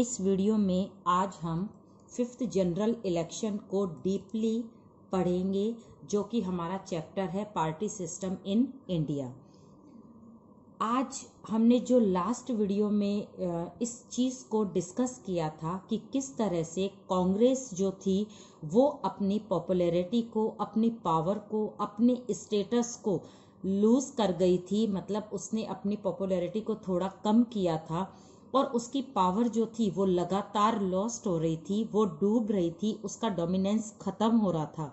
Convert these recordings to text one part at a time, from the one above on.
इस वीडियो में आज हम फिफ्थ जनरल इलेक्शन को डीपली पढ़ेंगे जो कि हमारा चैप्टर है पार्टी सिस्टम इन इंडिया आज हमने जो लास्ट वीडियो में इस चीज़ को डिस्कस किया था कि किस तरह से कांग्रेस जो थी वो अपनी पॉपुलैरिटी को अपनी पावर को अपने स्टेटस को लूज़ कर गई थी मतलब उसने अपनी पॉपुलैरिटी को थोड़ा कम किया था और उसकी पावर जो थी वो लगातार लॉस्ट हो रही थी वो डूब रही थी उसका डोमिनेंस ख़त्म हो रहा था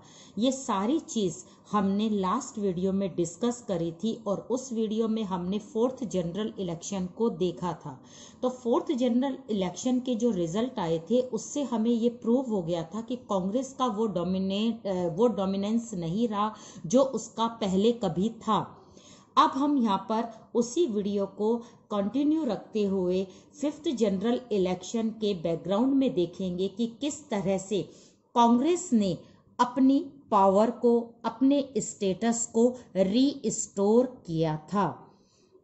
ये सारी चीज़ हमने लास्ट वीडियो में डिस्कस करी थी और उस वीडियो में हमने फोर्थ जनरल इलेक्शन को देखा था तो फोर्थ जनरल इलेक्शन के जो रिजल्ट आए थे उससे हमें ये प्रूव हो गया था कि कांग्रेस का वो डोमिनेट वो डोमिनेंस नहीं रहा जो उसका पहले कभी था अब हम यहाँ पर उसी वीडियो को कंटिन्यू रखते हुए फिफ्थ जनरल इलेक्शन के बैकग्राउंड में देखेंगे कि किस तरह से कांग्रेस ने अपनी पावर को अपने स्टेटस को रीस्टोर किया था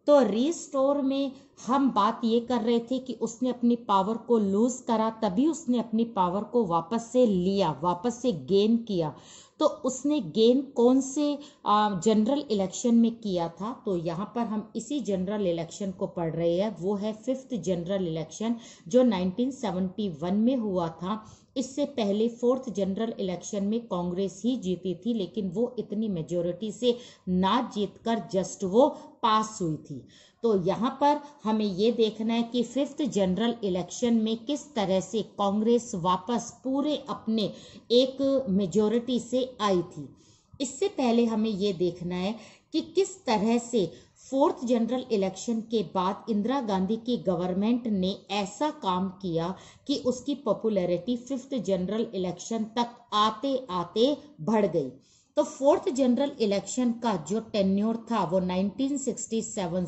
तो रीस्टोर में हम बात ये कर रहे थे कि उसने अपनी पावर को लूज करा तभी उसने अपनी पावर को वापस से लिया वापस से गेन किया तो उसने गेन कौन से जनरल इलेक्शन में किया था तो यहाँ पर हम इसी जनरल इलेक्शन को पढ़ रहे हैं वो है फिफ्थ जनरल इलेक्शन जो 1971 में हुआ था इससे पहले फोर्थ जनरल इलेक्शन में कांग्रेस ही जीती थी लेकिन वो इतनी मेजोरिटी से ना जीतकर जस्ट वो पास हुई थी तो यहाँ पर हमें ये देखना है कि फिफ्थ जनरल इलेक्शन में किस तरह से कांग्रेस वापस पूरे अपने एक मेजोरिटी से आई थी इससे पहले हमें ये देखना है कि किस तरह से फोर्थ जनरल इलेक्शन के बाद इंदिरा गांधी की गवर्नमेंट ने ऐसा काम किया कि उसकी पॉपुलैरिटी फिफ्थ जनरल इलेक्शन तक आते आते बढ़ गई तो फोर्थ जनरल इलेक्शन का जो टेन्योर था वो 1967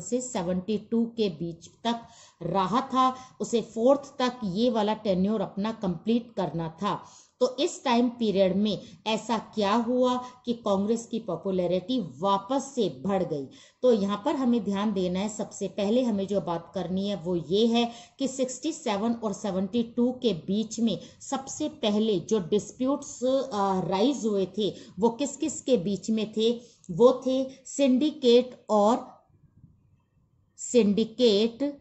से 72 के बीच तक रहा था उसे फोर्थ तक ये वाला टेन्योर अपना कंप्लीट करना था तो इस टाइम पीरियड में ऐसा क्या हुआ कि कांग्रेस की पॉपुलैरिटी वापस से बढ़ गई तो यहाँ पर हमें ध्यान देना है सबसे पहले हमें जो बात करनी है वो ये है कि 67 और 72 के बीच में सबसे पहले जो डिस्प्यूट्स राइज हुए थे वो किस किस के बीच में थे वो थे सिंडिकेट और सिंडिकेट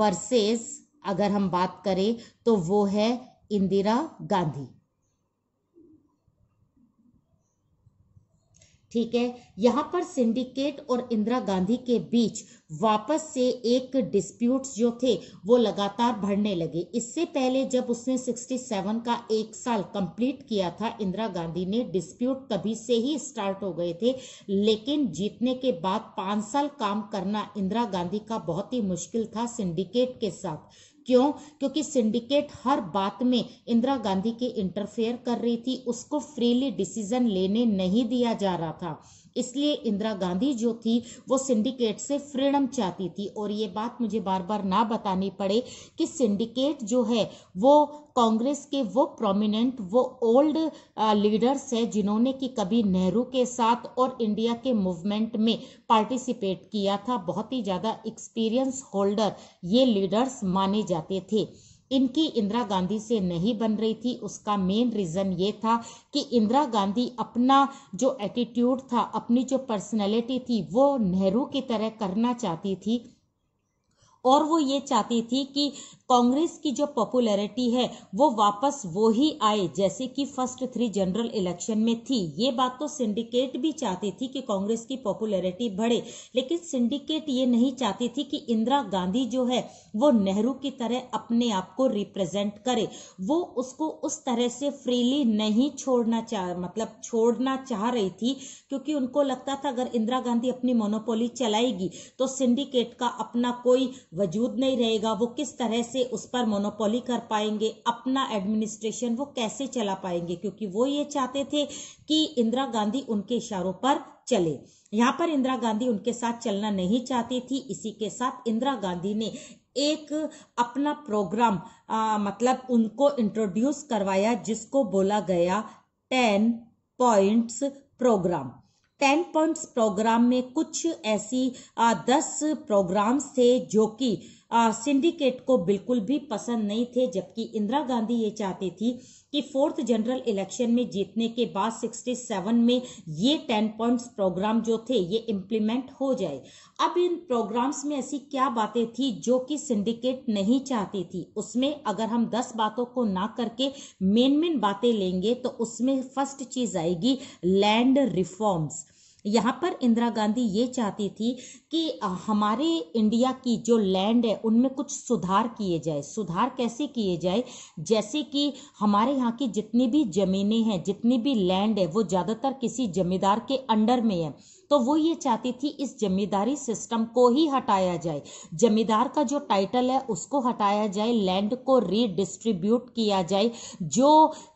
वर्सेस अगर हम बात करें तो वो है इंदिरा गांधी ठीक है यहां पर सिंडिकेट और इंदिरा गांधी के बीच वापस से एक डिस्प्यूट जो थे वो लगातार बढ़ने लगे इससे पहले जब उसने 67 का एक साल कंप्लीट किया था इंदिरा गांधी ने डिस्प्यूट तभी से ही स्टार्ट हो गए थे लेकिन जीतने के बाद पाँच साल काम करना इंदिरा गांधी का बहुत ही मुश्किल था सिंडिकेट के साथ क्यों क्योंकि सिंडिकेट हर बात में इंदिरा गांधी के इंटरफेयर कर रही थी उसको फ्रीली डिसीजन लेने नहीं दिया जा रहा था इसलिए इंदिरा गांधी जो थी वो सिंडिकेट से फ्रीडम चाहती थी और ये बात मुझे बार बार ना बतानी पड़े कि सिंडिकेट जो है वो कांग्रेस के वो प्रोमिनेंट वो ओल्ड लीडर्स है जिन्होंने कि कभी नेहरू के साथ और इंडिया के मूवमेंट में पार्टिसिपेट किया था बहुत ही ज़्यादा एक्सपीरियंस होल्डर ये लीडर्स माने जाते थे इनकी इंदिरा गांधी से नहीं बन रही थी उसका मेन रीज़न ये था कि इंदिरा गांधी अपना जो एटीट्यूड था अपनी जो पर्सनैलिटी थी वो नेहरू की तरह करना चाहती थी और वो ये चाहती थी कि कांग्रेस की जो पॉपुलैरिटी है वो वापस वो ही आए जैसे कि फर्स्ट थ्री जनरल इलेक्शन में थी ये बात तो सिंडिकेट भी चाहती थी कि कांग्रेस की पॉपुलैरिटी बढ़े लेकिन सिंडिकेट ये नहीं चाहती थी कि इंदिरा गांधी जो है वो नेहरू की तरह अपने आप को रिप्रेजेंट करे वो उसको उस तरह से फ्रीली नहीं छोड़ना चाह मतलब छोड़ना चाह रही थी क्योंकि उनको लगता था अगर इंदिरा गांधी अपनी मोनोपोली चलाएगी तो सिंडिकेट का अपना कोई वजूद नहीं रहेगा वो किस तरह से उस पर मोनोपोली कर पाएंगे अपना एडमिनिस्ट्रेशन वो कैसे चला पाएंगे क्योंकि वो ये चाहते थे कि इंदिरा गांधी उनके इशारों पर चले यहाँ पर इंदिरा गांधी उनके साथ चलना नहीं चाहती थी इसी के साथ इंदिरा गांधी ने एक अपना प्रोग्राम आ, मतलब उनको इंट्रोड्यूस करवाया जिसको बोला गया ten points programme ten points programme में कुछ ऐसी दस प्रोग्राम्स थे जो कि सिंडिकेट को बिल्कुल भी पसंद नहीं थे जबकि इंदिरा गांधी ये चाहती थी कि फोर्थ जनरल इलेक्शन में जीतने के बाद 67 में ये टेन पॉइंट्स प्रोग्राम जो थे ये इम्प्लीमेंट हो जाए अब इन प्रोग्राम्स में ऐसी क्या बातें थी जो कि सिंडिकेट नहीं चाहती थी उसमें अगर हम 10 बातों को ना करके मेन मेन बातें लेंगे तो उसमें फर्स्ट चीज आएगी लैंड रिफॉर्म्स यहाँ पर इंदिरा गांधी ये चाहती थी कि हमारे इंडिया की जो लैंड है उनमें कुछ सुधार किए जाए सुधार कैसे किए जाए जैसे कि हमारे यहाँ की जितनी भी ज़मीनें हैं जितनी भी लैंड है वो ज़्यादातर किसी ज़मींदार के अंडर में है तो वो ये चाहती थी इस जमींदारी सिस्टम को ही हटाया जाए जमींदार का जो टाइटल है उसको हटाया जाए लैंड को रीडिस्ट्रीब्यूट किया जाए जो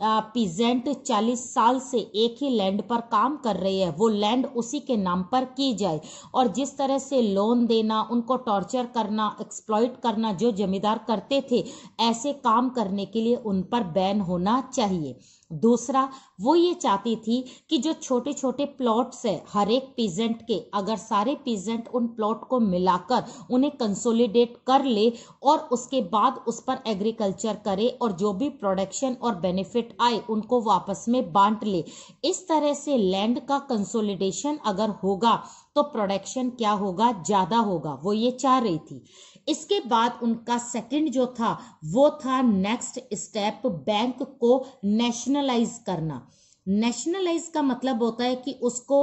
पीजेंट चालीस साल से एक ही लैंड पर काम कर रही है वो लैंड उसी के नाम पर की जाए और जिस तरह से लोन देना उनको टॉर्चर करना एक्सप्लॉइट करना जो जमींदार करते थे ऐसे काम करने के लिए उन पर बैन होना चाहिए दूसरा वो ये चाहती थी कि जो छोटे छोटे प्लॉट्स है हर एक पीजेंट के अगर सारे पीजेंट उन प्लॉट को मिलाकर उन्हें कंसोलिडेट कर ले और उसके बाद उस पर एग्रीकल्चर करे और जो भी प्रोडक्शन और बेनिफिट आए उनको वापस में बांट ले इस तरह से लैंड का कंसोलिडेशन अगर होगा तो प्रोडक्शन क्या होगा ज़्यादा होगा वो ये चाह रही थी इसके बाद उनका सेकंड जो था वो था नेक्स्ट स्टेप बैंक को नेशनलाइज करना नेशनलाइज का मतलब होता है कि उसको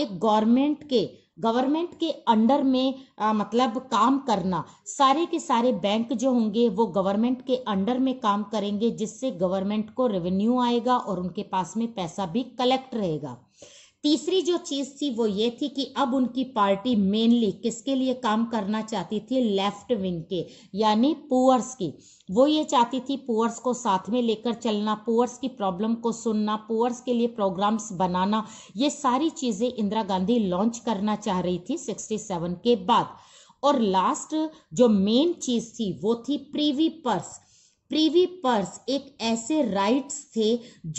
एक गवर्नमेंट के गवर्नमेंट के अंडर में आ, मतलब काम करना सारे के सारे बैंक जो होंगे वो गवर्नमेंट के अंडर में काम करेंगे जिससे गवर्नमेंट को रेवेन्यू आएगा और उनके पास में पैसा भी कलेक्ट रहेगा तीसरी जो चीज थी वो ये थी कि अब उनकी पार्टी मेनली किसके लिए काम करना चाहती थी लेफ्ट विंग के यानी पुअर्स की वो ये चाहती थी पुअर्स को साथ में लेकर चलना पुअर्स की प्रॉब्लम को सुनना पुअर्स के लिए प्रोग्राम्स बनाना ये सारी चीजें इंदिरा गांधी लॉन्च करना चाह रही थी 67 के बाद और लास्ट जो मेन चीज थी वो थी प्रीवी पर्स प्रीवी पर्स एक ऐसे राइट्स थे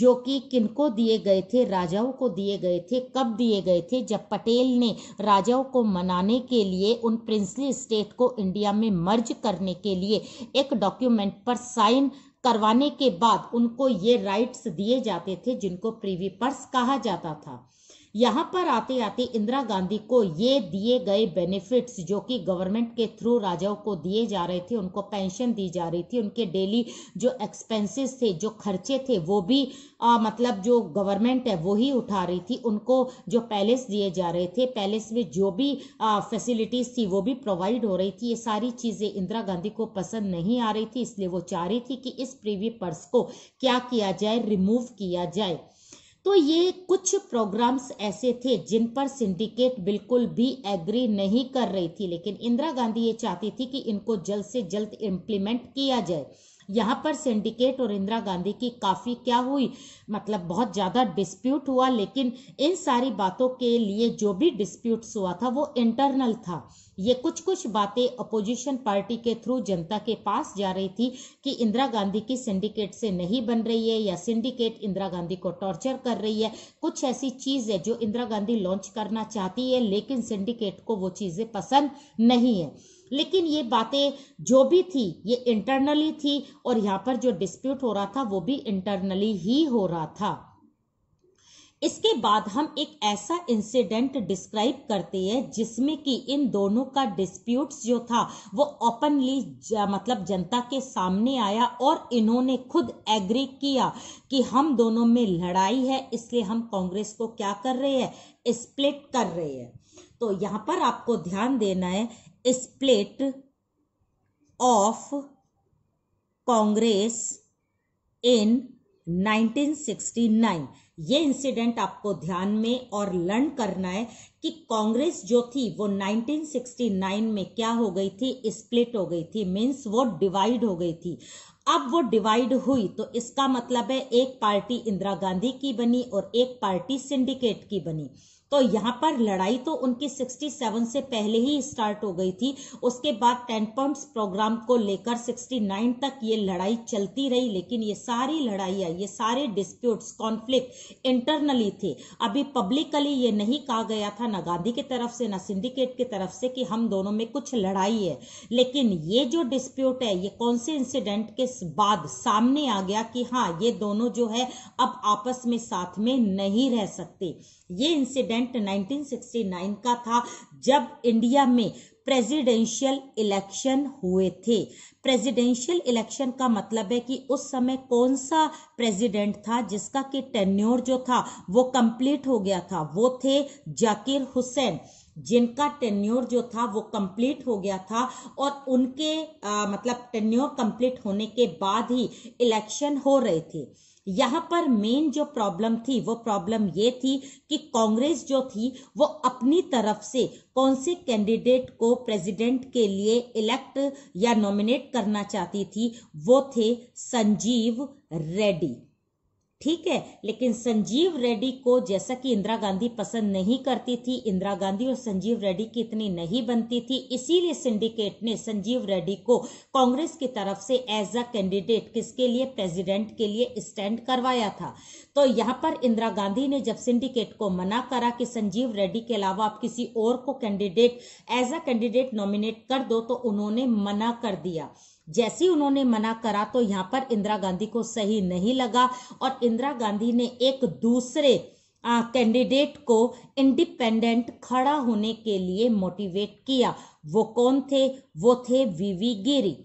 जो कि किनको दिए गए थे राजाओं को दिए गए थे कब दिए गए थे जब पटेल ने राजाओं को मनाने के लिए उन प्रिंसली स्टेट को इंडिया में मर्ज करने के लिए एक डॉक्यूमेंट पर साइन करवाने के बाद उनको ये राइट्स दिए जाते थे जिनको प्रीवी पर्स कहा जाता था यहाँ पर आते आते इंदिरा गांधी को ये दिए गए बेनिफिट्स जो कि गवर्नमेंट के थ्रू राजाओं को दिए जा रहे थे उनको पेंशन दी जा रही थी उनके डेली जो एक्सपेंसेस थे जो खर्चे थे वो भी आ, मतलब जो गवर्नमेंट है वो ही उठा रही थी उनको जो पैलेस दिए जा रहे थे पैलेस में जो भी फैसिलिटीज़ थी वो भी प्रोवाइड हो रही थी ये सारी चीज़ें इंदिरा गांधी को पसंद नहीं आ रही थी इसलिए वो चाह रही थी कि इस प्रीवी पर्स को क्या किया जाए रिमूव किया जाए तो ये कुछ प्रोग्राम्स ऐसे थे जिन पर सिंडिकेट बिल्कुल भी एग्री नहीं कर रही थी लेकिन इंदिरा गांधी ये चाहती थी कि इनको जल्द से जल्द इम्प्लीमेंट किया जाए यहाँ पर सिंडिकेट और इंदिरा गांधी की काफ़ी क्या हुई मतलब बहुत ज़्यादा डिस्प्यूट हुआ लेकिन इन सारी बातों के लिए जो भी डिस्प्यूट्स हुआ था वो इंटरनल था ये कुछ कुछ बातें अपोजिशन पार्टी के थ्रू जनता के पास जा रही थी कि इंदिरा गांधी की सिंडिकेट से नहीं बन रही है या सिंडिकेट इंदिरा गांधी को टॉर्चर कर रही है कुछ ऐसी चीज़ है जो इंदिरा गांधी लॉन्च करना चाहती है लेकिन सिंडिकेट को वो चीज़ें पसंद नहीं है लेकिन ये बातें जो भी थी ये इंटरनली थी और यहाँ पर जो डिस्प्यूट हो रहा था वो भी इंटरनली ही हो रहा था इसके बाद हम एक ऐसा इंसिडेंट डिस्क्राइब करते हैं जिसमें कि इन दोनों का डिस्प्यूट्स जो था वो ओपनली मतलब जनता के सामने आया और इन्होंने खुद एग्री किया कि हम दोनों में लड़ाई है इसलिए हम कांग्रेस को क्या कर रहे हैं स्प्लिट कर रहे हैं तो यहाँ पर आपको ध्यान देना है स्प्लिट ऑफ कांग्रेस इन 1969 ये इंसिडेंट आपको ध्यान में और लर्न करना है कि कांग्रेस जो थी वो 1969 में क्या हो गई थी स्प्लिट हो गई थी मीन्स वो डिवाइड हो गई थी अब वो डिवाइड हुई तो इसका मतलब है एक पार्टी इंदिरा गांधी की बनी और एक पार्टी सिंडिकेट की बनी तो यहाँ पर लड़ाई तो उनकी 67 से पहले ही स्टार्ट हो गई थी उसके बाद टेन पॉइंट्स प्रोग्राम को लेकर 69 तक ये लड़ाई चलती रही लेकिन ये सारी लड़ाइयाँ ये सारे डिस्प्यूट्स कॉन्फ्लिक्ट इंटरनली थे अभी पब्लिकली ये नहीं कहा गया था ना गांधी की तरफ से ना सिंडिकेट की तरफ से कि हम दोनों में कुछ लड़ाई है लेकिन ये जो डिस्प्यूट है ये कौन से इंसिडेंट के बाद सामने आ गया कि हाँ ये दोनों जो है अब आपस में साथ में नहीं रह सकते ये इंसिडेंट परसेंट नाइनटीन का था जब इंडिया में प्रेसिडेंशियल इलेक्शन हुए थे प्रेसिडेंशियल इलेक्शन का मतलब है कि उस समय कौन सा प्रेसिडेंट था जिसका कि टेन्योर जो था वो कंप्लीट हो गया था वो थे जाकिर हुसैन जिनका टेन्योर जो था वो कंप्लीट हो गया था और उनके आ, मतलब टेन्योर कंप्लीट होने के बाद ही इलेक्शन हो रहे थे यहाँ पर मेन जो प्रॉब्लम थी वो प्रॉब्लम ये थी कि कांग्रेस जो थी वो अपनी तरफ से कौन से कैंडिडेट को प्रेसिडेंट के लिए इलेक्ट या नॉमिनेट करना चाहती थी वो थे संजीव रेड्डी ठीक है लेकिन संजीव रेड्डी को जैसा कि इंदिरा गांधी पसंद नहीं करती थी इंदिरा गांधी और संजीव रेड्डी की इतनी नहीं बनती थी इसीलिए सिंडिकेट ने संजीव रेड्डी को कांग्रेस की तरफ से एज अ कैंडिडेट किसके लिए प्रेसिडेंट के लिए स्टैंड करवाया था तो यहाँ पर इंदिरा गांधी ने जब सिंडिकेट को मना करा कि संजीव रेड्डी के अलावा आप किसी और को candidate as a candidate nominate कर दो तो उन्होंने मना कर दिया जैसी उन्होंने मना करा तो यहाँ पर इंदिरा गांधी को सही नहीं लगा और इंदिरा गांधी ने एक दूसरे कैंडिडेट को इंडिपेंडेंट खड़ा होने के लिए मोटिवेट किया वो कौन थे वो थे वीवी गिरी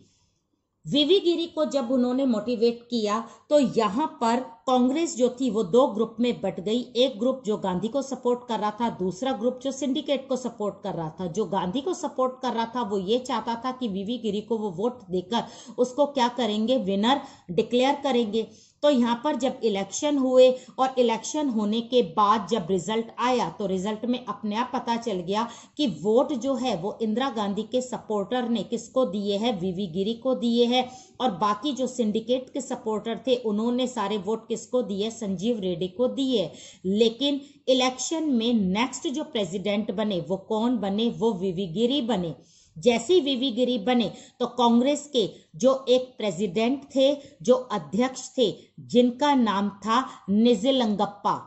वीवी गिरी को जब उन्होंने मोटिवेट किया तो यहाँ पर कांग्रेस जो थी वो दो ग्रुप में बट गई एक ग्रुप जो गांधी को सपोर्ट कर रहा था दूसरा ग्रुप जो सिंडिकेट को सपोर्ट कर रहा था जो गांधी को सपोर्ट कर रहा था वो ये चाहता था कि वीवी गिरी को वो वोट देकर उसको क्या करेंगे विनर डिक्लेयर करेंगे तो यहाँ पर जब इलेक्शन हुए और इलेक्शन होने के बाद जब रिजल्ट आया तो रिजल्ट में अपने आप पता चल गया कि वोट जो है वो इंदिरा गांधी के सपोर्टर ने किसको दिए है वीवी गिरी को दिए है और बाकी जो सिंडिकेट के सपोर्टर थे उन्होंने सारे वोट किसको दिए संजीव रेड्डी को दिए लेकिन इलेक्शन में नेक्स्ट जो प्रेसिडेंट बने वो कौन बने वो वीवी गिरी बने जैसी वीवी गिरी बने तो कांग्रेस के जो एक प्रेसिडेंट थे जो अध्यक्ष थे जिनका नाम था निजिलंगप्पा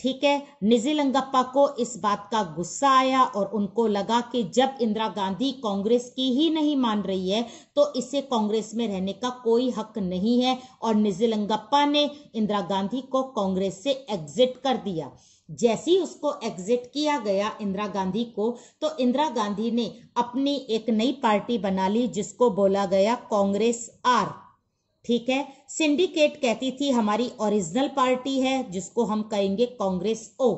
ठीक है निजिलंगप्पा को इस बात का गुस्सा आया और उनको लगा कि जब इंदिरा गांधी कांग्रेस की ही नहीं मान रही है तो इसे कांग्रेस में रहने का कोई हक नहीं है और निजिलंगप्पा ने इंदिरा गांधी को कांग्रेस से एग्जिट कर दिया जैसी उसको एग्जिट किया गया इंदिरा गांधी को तो इंदिरा गांधी ने अपनी एक नई पार्टी बना ली जिसको बोला गया कांग्रेस आर ठीक है सिंडिकेट कहती थी हमारी ओरिजिनल पार्टी है जिसको हम कहेंगे कांग्रेस ओ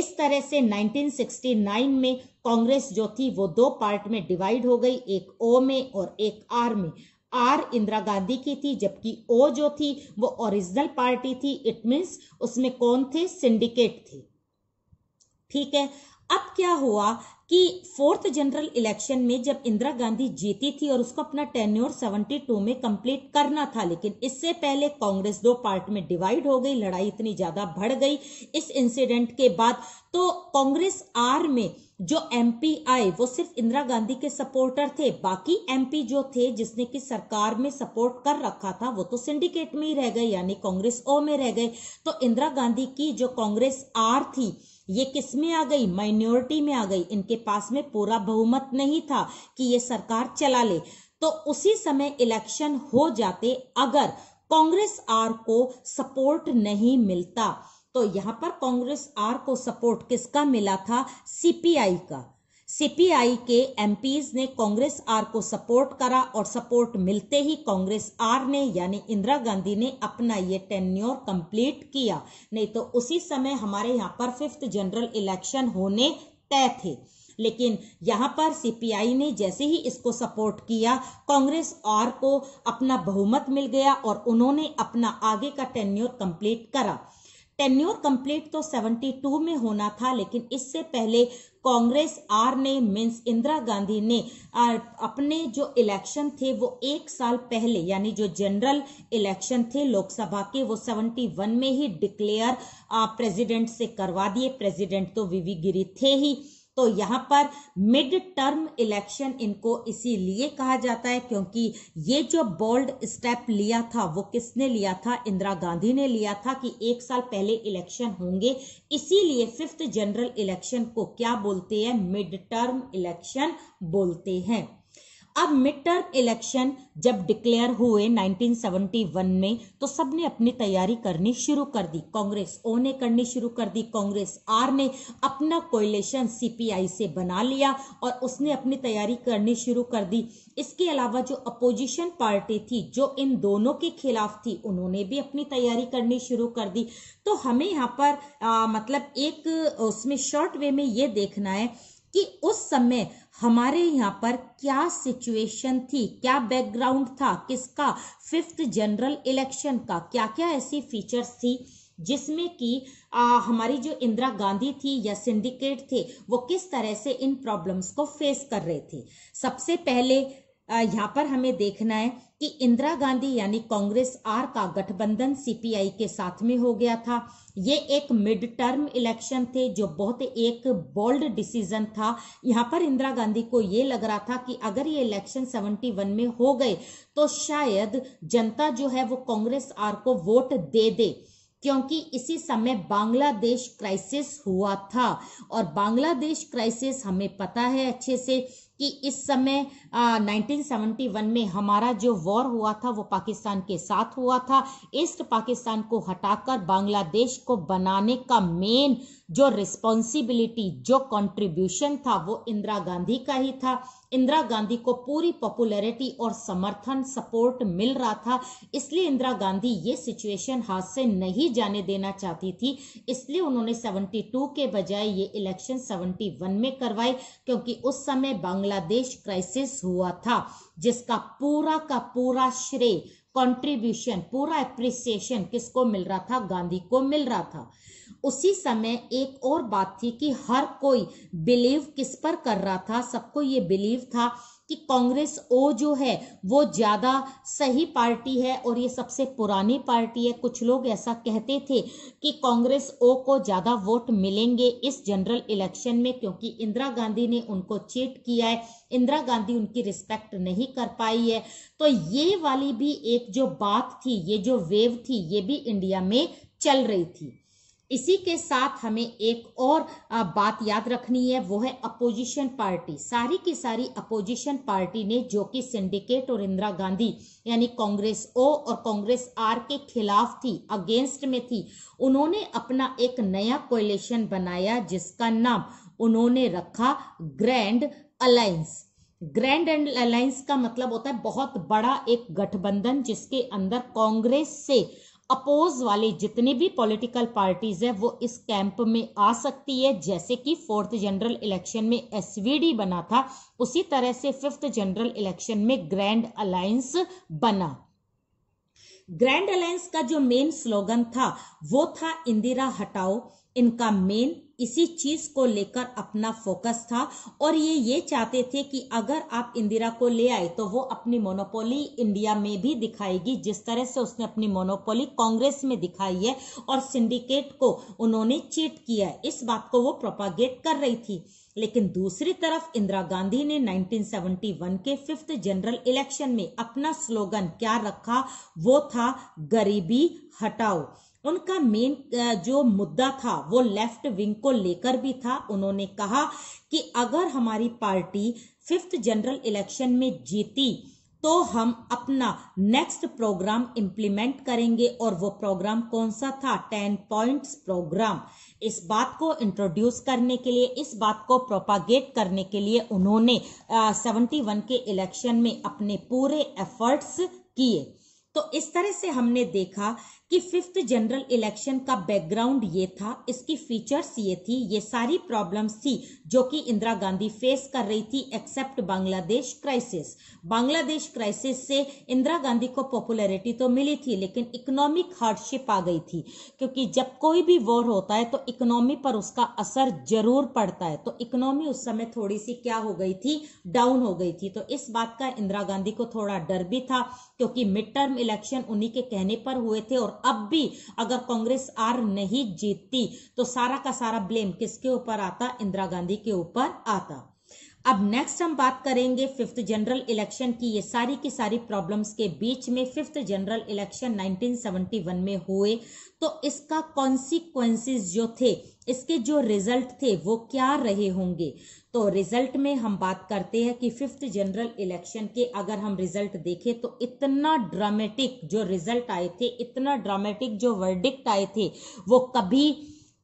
इस तरह से 1969 में कांग्रेस जो थी वो दो पार्ट में डिवाइड हो गई एक ओ में और एक आर में आर इंदिरा गांधी की थी जबकि ओ जो थी वो ओरिजिनल पार्टी थी इट मीन्स उसमें कौन थे सिंडिकेट थे ठीक है अब क्या हुआ कि फोर्थ जनरल इलेक्शन में जब इंदिरा गांधी जीती थी और उसको अपना टेन्योर 72 में कंप्लीट करना था लेकिन इससे पहले कांग्रेस दो पार्ट में डिवाइड हो गई लड़ाई इतनी ज्यादा बढ़ गई इस इंसिडेंट के बाद तो कांग्रेस आर में जो एमपी आए वो सिर्फ इंदिरा गांधी के सपोर्टर थे बाकी एमपी जो थे जिसने की सरकार में सपोर्ट कर रखा था वो तो सिंडिकेट में ही रह गए यानी कांग्रेस ओ में रह गए तो इंदिरा गांधी की जो कांग्रेस आर थी ये किस में आ गई माइनॉरिटी में आ गई इनके पास में पूरा बहुमत नहीं था कि ये सरकार चला ले तो उसी समय इलेक्शन हो जाते अगर कांग्रेस आर को सपोर्ट नहीं मिलता तो यहां पर कांग्रेस आर को सपोर्ट किसका मिला था सीपीआई का सीपीआई के एमपीज ने कांग्रेस आर को सपोर्ट करा और सपोर्ट मिलते ही कांग्रेस आर ने यानी इंदिरा गांधी ने अपना ये टेन्योर कंप्लीट किया नहीं तो उसी समय हमारे यहाँ पर फिफ्थ जनरल इलेक्शन होने तय थे लेकिन यहाँ पर सीपीआई ने जैसे ही इसको सपोर्ट किया कांग्रेस आर को अपना बहुमत मिल गया और उन्होंने अपना आगे का टेन्योर कंप्लीट करा टेन्योर कंप्लीट तो 72 में होना था लेकिन इससे पहले कांग्रेस आर ने मीन्स इंदिरा गांधी ने अपने जो इलेक्शन थे वो एक साल पहले यानी जो जनरल इलेक्शन थे लोकसभा के वो 71 में ही डिक्लेयर प्रेसिडेंट से करवा दिए प्रेसिडेंट तो वीवी गिरी थे ही तो यहाँ पर मिड टर्म इलेक्शन इनको इसीलिए कहा जाता है क्योंकि ये जो बोल्ड स्टेप लिया था वो किसने लिया था इंदिरा गांधी ने लिया था कि एक साल पहले इलेक्शन होंगे इसीलिए फिफ्थ जनरल इलेक्शन को क्या बोलते हैं मिड टर्म इलेक्शन बोलते हैं अब मिड टर्म इलेक्शन जब डिक्लेयर हुए 1971 में तो सबने अपनी तैयारी करनी शुरू कर दी कांग्रेस ओ ने करनी शुरू कर दी कांग्रेस आर ने अपना कोयलेशन सीपीआई से बना लिया और उसने अपनी तैयारी करनी शुरू कर दी इसके अलावा जो अपोजिशन पार्टी थी जो इन दोनों के खिलाफ थी उन्होंने भी अपनी तैयारी करनी शुरू कर दी तो हमें यहाँ पर आ, मतलब एक उसमें शॉर्ट वे में ये देखना है कि उस समय हमारे यहाँ पर क्या सिचुएशन थी क्या बैकग्राउंड था किसका फिफ्थ जनरल इलेक्शन का क्या क्या ऐसी फीचर्स थी जिसमें कि हमारी जो इंदिरा गांधी थी या सिंडिकेट थे वो किस तरह से इन प्रॉब्लम्स को फेस कर रहे थे सबसे पहले यहाँ पर हमें देखना है कि इंदिरा गांधी यानी कांग्रेस आर का गठबंधन सीपीआई के साथ में हो गया था ये एक मिड टर्म इलेक्शन थे जो बहुत एक बोल्ड डिसीजन था यहाँ पर इंदिरा गांधी को ये लग रहा था कि अगर ये इलेक्शन 71 में हो गए तो शायद जनता जो है वो कांग्रेस आर को वोट दे दे क्योंकि इसी समय बांग्लादेश क्राइसिस हुआ था और बांग्लादेश क्राइसिस हमें पता है अच्छे से कि इस समय आ, 1971 में हमारा जो वॉर हुआ था वो पाकिस्तान के साथ हुआ था ईस्ट पाकिस्तान को हटाकर बांग्लादेश को बनाने का मेन जो रिस्पॉन्सिबिलिटी जो कंट्रीब्यूशन था वो इंदिरा गांधी का ही था इंदिरा गांधी को पूरी पॉपुलैरिटी और समर्थन सपोर्ट मिल रहा था इसलिए इंदिरा गांधी ये सिचुएशन हाथ से नहीं जाने देना चाहती थी इसलिए उन्होंने 72 के बजाय ये इलेक्शन 71 में करवाई क्योंकि उस समय बांग्ला बांग्लादेश क्राइसिस हुआ था जिसका पूरा का पूरा श्रेय कंट्रीब्यूशन पूरा एप्रिसिएशन किसको मिल रहा था गांधी को मिल रहा था उसी समय एक और बात थी कि हर कोई बिलीव किस पर कर रहा था सबको ये बिलीव था कि कांग्रेस ओ जो है वो ज़्यादा सही पार्टी है और ये सबसे पुरानी पार्टी है कुछ लोग ऐसा कहते थे कि कांग्रेस ओ को ज़्यादा वोट मिलेंगे इस जनरल इलेक्शन में क्योंकि इंदिरा गांधी ने उनको चीट किया है इंदिरा गांधी उनकी रिस्पेक्ट नहीं कर पाई है तो ये वाली भी एक जो बात थी ये जो वेव थी ये भी इंडिया में चल रही थी इसी के साथ हमें एक और बात याद रखनी है वो है अपोजिशन पार्टी सारी की सारी अपोजिशन पार्टी ने जो कि सिंडिकेट और इंदिरा गांधी यानी कांग्रेस ओ और कांग्रेस आर के खिलाफ थी अगेंस्ट में थी उन्होंने अपना एक नया कोलेशन बनाया जिसका नाम उन्होंने रखा grand alliance grand and alliance का मतलब होता है बहुत बड़ा एक गठबंधन जिसके अंदर कांग्रेस से अपोज वाले जितने भी पॉलिटिकल पार्टीज है वो इस कैंप में आ सकती है जैसे कि फोर्थ जनरल इलेक्शन में एसवीडी बना था उसी तरह से फिफ्थ जनरल इलेक्शन में ग्रैंड अलायंस बना ग्रैंड अलायंस का जो मेन स्लोगन था वो था इंदिरा हटाओ इनका मेन इसी चीज को लेकर अपना फोकस था और ये ये चाहते थे कि अगर आप इंदिरा को ले आए तो वो अपनी मोनोपोली इंडिया में भी दिखाएगी जिस तरह से उसने अपनी मोनोपोली कांग्रेस में दिखाई है और सिंडिकेट को उन्होंने चीट किया है इस बात को वो प्रोपागेट कर रही थी लेकिन दूसरी तरफ इंदिरा गांधी ने 1971 के फिफ्थ जनरल इलेक्शन में अपना स्लोगन क्या रखा वो था गरीबी हटाओ उनका मेन जो मुद्दा था वो लेफ्ट विंग को लेकर भी था उन्होंने कहा कि अगर हमारी पार्टी फिफ्थ जनरल इलेक्शन में जीती तो हम अपना नेक्स्ट प्रोग्राम इम्प्लीमेंट करेंगे और वो प्रोग्राम कौन सा था टेन पॉइंट्स प्रोग्राम इस बात को इंट्रोड्यूस करने के लिए इस बात को प्रोपागेट करने के लिए उन्होंने सेवेंटी वन के इलेक्शन में अपने पूरे एफर्ट्स किए तो इस तरह से हमने देखा कि फिफ्थ जनरल इलेक्शन का बैकग्राउंड ये था इसकी फीचर्स ये थी ये सारी प्रॉब्लम्स थी जो कि इंदिरा गांधी फेस कर रही थी except Bangladesh crisis Bangladesh crisis से इंदिरा गांधी को पॉपुलैरिटी तो मिली थी लेकिन इकोनॉमिक हार्डशिप आ गई थी क्योंकि जब कोई भी वॉर होता है तो इकोनॉमी पर उसका असर जरूर पड़ता है तो इकोनॉमी उस समय थोड़ी सी क्या हो गई थी डाउन हो गई थी तो इस बात का इंदिरा गांधी को थोड़ा डर भी था क्योंकि मिड टर्म इलेक्शन उन्हीं के कहने पर हुए थे और अब भी अगर कांग्रेस आर नहीं जीतती तो सारा का सारा ब्लेम किसके ऊपर आता इंदिरा गांधी के ऊपर आता अब नेक्स्ट हम बात करेंगे फिफ्थ जनरल इलेक्शन की ये सारी की सारी प्रॉब्लम्स के बीच में फिफ्थ जनरल इलेक्शन 1971 में हुए तो इसका कॉन्सिक्वेंसिस जो थे इसके जो रिजल्ट थे वो क्या रहे होंगे तो रिजल्ट में हम बात करते हैं कि फिफ्थ जनरल इलेक्शन के अगर हम रिजल्ट देखें तो इतना ड्रामेटिक जो रिजल्ट आए थे इतना ड्रामेटिक जो वर्डिक्ट आए थे वो कभी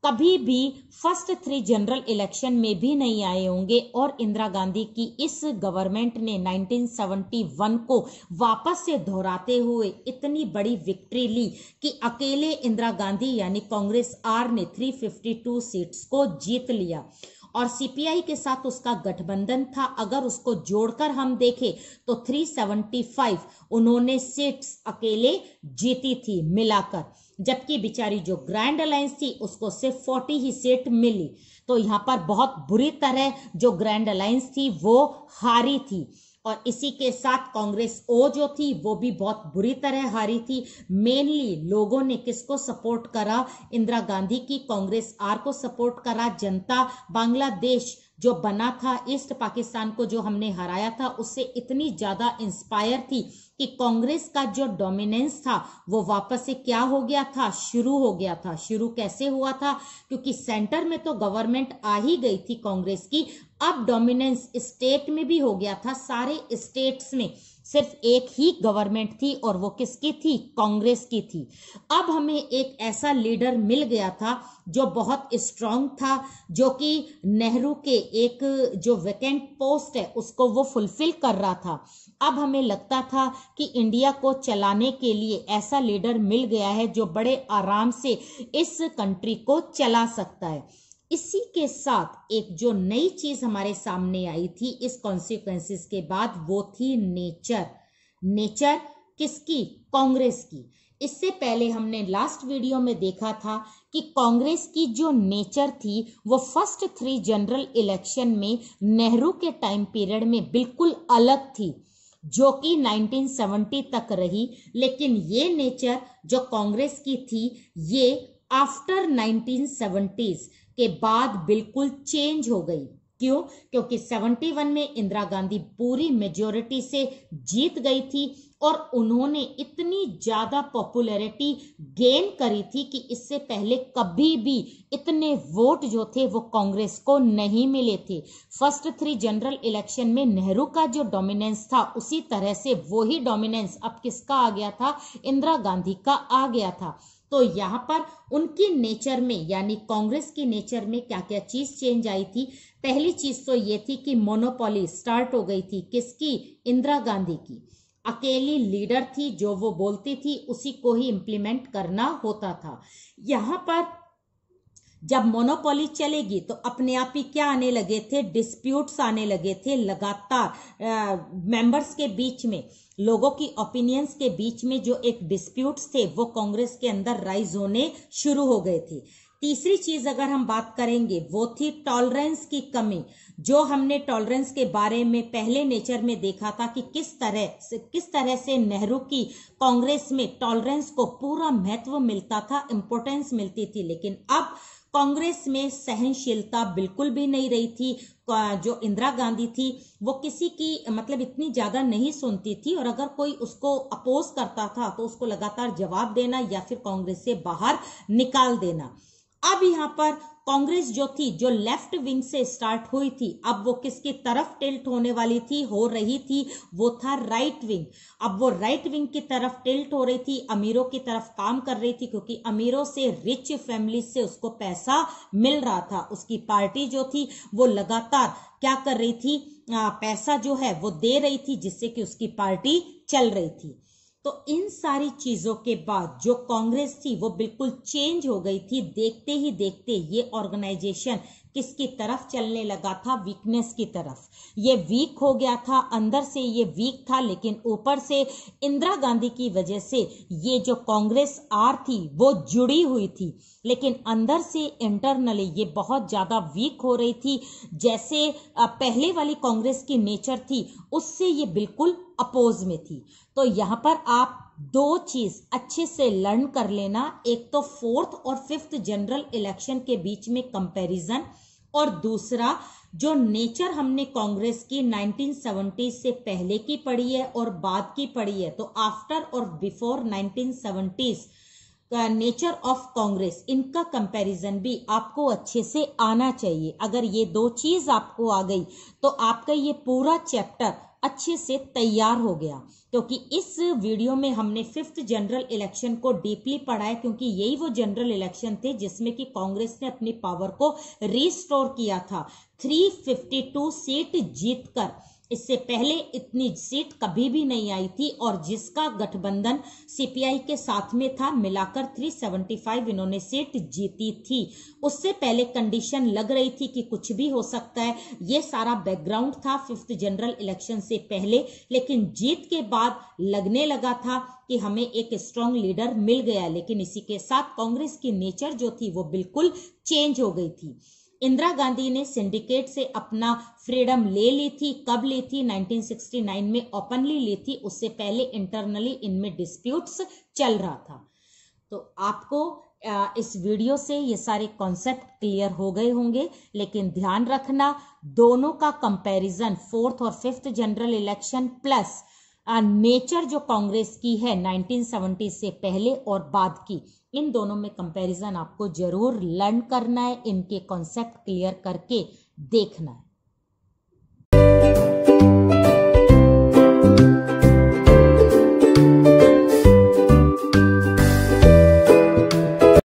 कभी भी फर्स्ट थ्री जनरल इलेक्शन में भी नहीं आए होंगे और इंदिरा गांधी की इस गवर्नमेंट ने 1971 को वापस से दोहराते हुए इतनी बड़ी विक्ट्री ली कि अकेले इंदिरा गांधी यानी कांग्रेस आर ने 352 सीट्स को जीत लिया और सीपीआई के साथ उसका गठबंधन था अगर उसको जोड़कर हम देखें तो 375 उन्होंने सीट्स अकेले जीती थी मिलाकर जबकि बिचारी जो ग्रैंड अलायंस थी उसको सिर्फ फोर्टी ही सीट मिली तो यहाँ पर बहुत बुरी तरह जो ग्रैंड अलायंस थी वो हारी थी और इसी के साथ कांग्रेस ओ जो थी वो भी बहुत बुरी तरह हारी थी मेनली लोगों ने किसको सपोर्ट करा इंदिरा गांधी की कांग्रेस आर को सपोर्ट करा जनता बांग्लादेश जो बना था ईस्ट पाकिस्तान को जो हमने हराया था उससे इतनी ज़्यादा इंस्पायर थी कि कांग्रेस का जो डोमिनेंस था वो वापस से क्या हो गया था शुरू हो गया था शुरू कैसे हुआ था क्योंकि सेंटर में तो गवर्नमेंट आ ही गई थी कांग्रेस की अब डोमिनेंस स्टेट में भी हो गया था सारे स्टेट्स में सिर्फ एक ही गवर्नमेंट थी और वो किसकी थी कांग्रेस की थी अब हमें एक ऐसा लीडर मिल गया था जो बहुत स्ट्रांग था जो कि नेहरू के एक जो वैकेंट पोस्ट है उसको वो फुलफिल कर रहा था अब हमें लगता था कि इंडिया को चलाने के लिए ऐसा लीडर मिल गया है जो बड़े आराम से इस कंट्री को चला सकता है इसी के साथ एक जो नई चीज हमारे सामने आई थी इस कॉन्सिक्वेंसिस के बाद वो थी नेचर नेचर किसकी कांग्रेस की इससे पहले हमने लास्ट वीडियो में देखा था कि कांग्रेस की जो नेचर थी वो फर्स्ट थ्री जनरल इलेक्शन में नेहरू के टाइम पीरियड में बिल्कुल अलग थी जो कि 1970 तक रही लेकिन ये नेचर जो कांग्रेस की थी ये आफ्टर 1970s के बाद बिल्कुल चेंज हो गई क्यों क्योंकि 71 में इंदिरा गांधी पूरी मेजोरिटी से जीत गई थी और उन्होंने इतनी ज्यादा पॉपुलैरिटी गेन करी थी कि इससे पहले कभी भी इतने वोट जो थे वो कांग्रेस को नहीं मिले थे फर्स्ट थ्री जनरल इलेक्शन में नेहरू का जो डोमिनेंस था उसी तरह से वो ही डोमिनेंस अब किसका आ गया था इंदिरा गांधी का आ गया था तो यहाँ पर उनकी नेचर में यानी कांग्रेस की नेचर में क्या क्या चीज़ चेंज आई थी पहली चीज़ तो ये थी कि मोनोपोली स्टार्ट हो गई थी किसकी इंदिरा गांधी की अकेली लीडर थी जो वो बोलती थी उसी को ही इम्प्लीमेंट करना होता था यहाँ पर जब मोनोपोली चलेगी तो अपने आप ही क्या आने लगे थे डिस्प्यूट्स आने लगे थे लगातार मेंबर्स के बीच में लोगों की ओपिनियंस के बीच में जो एक डिस्प्यूट्स थे वो कांग्रेस के अंदर राइज होने शुरू हो गए थे तीसरी चीज अगर हम बात करेंगे वो थी टॉलरेंस की कमी जो हमने टॉलरेंस के बारे में पहले नेचर में देखा था कि किस तरह से किस तरह से नेहरू की कांग्रेस में टॉलरेंस को पूरा महत्व मिलता था इम्पोर्टेंस मिलती थी लेकिन अब कांग्रेस में सहनशीलता बिल्कुल भी नहीं रही थी जो इंदिरा गांधी थी वो किसी की मतलब इतनी ज्यादा नहीं सुनती थी और अगर कोई उसको अपोज करता था तो उसको लगातार जवाब देना या फिर कांग्रेस से बाहर निकाल देना अब यहाँ पर कांग्रेस जो थी जो लेफ्ट विंग से स्टार्ट हुई थी अब वो किसकी तरफ टिल्ट होने वाली थी हो रही थी वो था राइट विंग अब वो राइट विंग की तरफ टिल्ट हो रही थी अमीरों की तरफ काम कर रही थी क्योंकि अमीरों से रिच फैमिली से उसको पैसा मिल रहा था उसकी पार्टी जो थी वो लगातार क्या कर रही थी आ, पैसा जो है वो दे रही थी जिससे कि उसकी पार्टी चल रही थी तो इन सारी चीज़ों के बाद जो कांग्रेस थी वो बिल्कुल चेंज हो गई थी देखते ही देखते ये ऑर्गेनाइजेशन किसकी तरफ चलने लगा था वीकनेस की तरफ ये वीक हो गया था अंदर से ये वीक था लेकिन ऊपर से इंदिरा गांधी की वजह से ये जो कांग्रेस आर थी वो जुड़ी हुई थी लेकिन अंदर से इंटरनली ये बहुत ज़्यादा वीक हो रही थी जैसे पहले वाली कांग्रेस की नेचर थी उससे ये बिल्कुल अपोज में थी तो यहाँ पर आप दो चीज अच्छे से लर्न कर लेना एक तो फोर्थ और फिफ्थ जनरल इलेक्शन के बीच में कंपैरिजन और दूसरा जो नेचर हमने कांग्रेस की 1970 से पहले की पढ़ी है और बाद की पढ़ी है तो आफ्टर और बिफोर 1970s का नेचर ऑफ कांग्रेस इनका कंपैरिजन भी आपको अच्छे से आना चाहिए अगर ये दो चीज आपको आ गई तो आपका ये पूरा चैप्टर अच्छे से तैयार हो गया क्योंकि तो इस वीडियो में हमने फिफ्थ जनरल इलेक्शन को डीपली पढ़ा है क्योंकि यही वो जनरल इलेक्शन थे जिसमें कि कांग्रेस ने अपनी पावर को रिस्टोर किया था 352 सीट जीतकर इससे पहले इतनी सीट कभी भी नहीं आई थी और जिसका गठबंधन सीपीआई के साथ में था मिलाकर 375 इन्होंने सीट जीती थी उससे पहले कंडीशन लग रही थी कि कुछ भी हो सकता है ये सारा बैकग्राउंड था फिफ्थ जनरल इलेक्शन से पहले लेकिन जीत के बाद लगने लगा था कि हमें एक स्ट्रांग लीडर मिल गया लेकिन इसी के साथ कांग्रेस की नेचर जो थी वो बिल्कुल चेंज हो गई थी इंदिरा गांधी ने सिंडिकेट से अपना फ्रीडम ले ली थी कब ली थी 1969 में ओपनली ली थी उससे पहले इंटरनली इनमें डिस्प्यूट्स चल रहा था तो आपको इस वीडियो से ये सारे कॉन्सेप्ट क्लियर हो गए होंगे लेकिन ध्यान रखना दोनों का कंपैरिजन फोर्थ और fifth general election plus nature जो कांग्रेस की है 1970 से पहले और बाद की इन दोनों में कंपैरिजन आपको जरूर लर्न करना है इनके कॉन्सेप्ट क्लियर करके देखना है